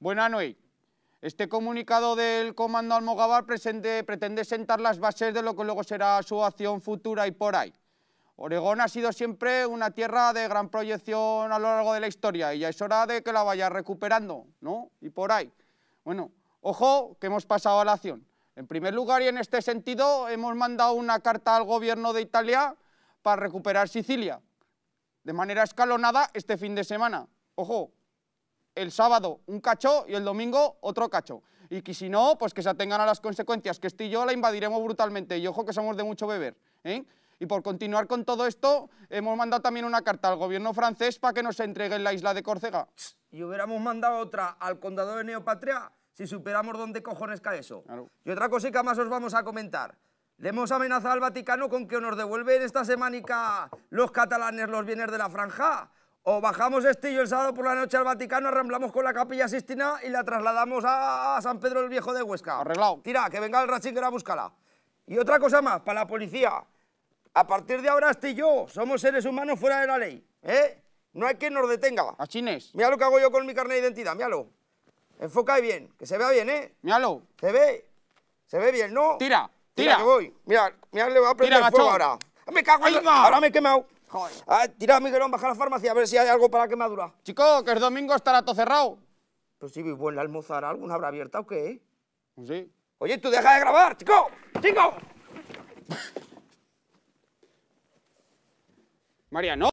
Buenas noches. Este comunicado del Comando Almogabar presente, pretende sentar las bases de lo que luego será su acción futura y por ahí. Oregón ha sido siempre una tierra de gran proyección a lo largo de la historia y ya es hora de que la vaya recuperando, ¿no? Y por ahí. Bueno, ojo que hemos pasado a la acción. En primer lugar y en este sentido hemos mandado una carta al gobierno de Italia para recuperar Sicilia, de manera escalonada este fin de semana. Ojo, el sábado un cacho y el domingo otro cacho. Y que si no, pues que se atengan a las consecuencias, que este y yo la invadiremos brutalmente. Y ojo que somos de mucho beber. ¿eh? Y por continuar con todo esto, hemos mandado también una carta al gobierno francés para que nos en la isla de Córcega. Y hubiéramos mandado otra al condado de Neopatria si superamos dónde cojones cae eso. Y otra cosita más os vamos a comentar. Le hemos amenazado al Vaticano con que nos devuelven esta semánica los catalanes los bienes de la franja o bajamos este yo el sábado por la noche al Vaticano, arramblamos con la Capilla Sistina y la trasladamos a San Pedro el Viejo de Huesca. Arreglado. Tira, que venga el Ratzinger a buscarla. Y otra cosa más, para la policía. A partir de ahora, este yo somos seres humanos fuera de la ley. ¿eh? No hay quien nos detenga. ¿A chines? Mira lo que hago yo con mi carnet de identidad, míralo. Enfoca bien, que se vea bien, ¿eh? Míralo. ¿Se ve? ¿Se ve bien, no? Tira, tira. Mira, voy. Mira, le voy a prender ahora. ¡Me cago en la... Ahora me he quemado. Joder. Ah, a Miguelón, baja a la farmacia a ver si hay algo para que quemadura. Chico, que el domingo estará todo cerrado. Pues sí, vuelve en la almozar, ¿alguna habrá abierta o qué? Sí. Oye, tú deja de grabar, chico. ¡Chico! María, no.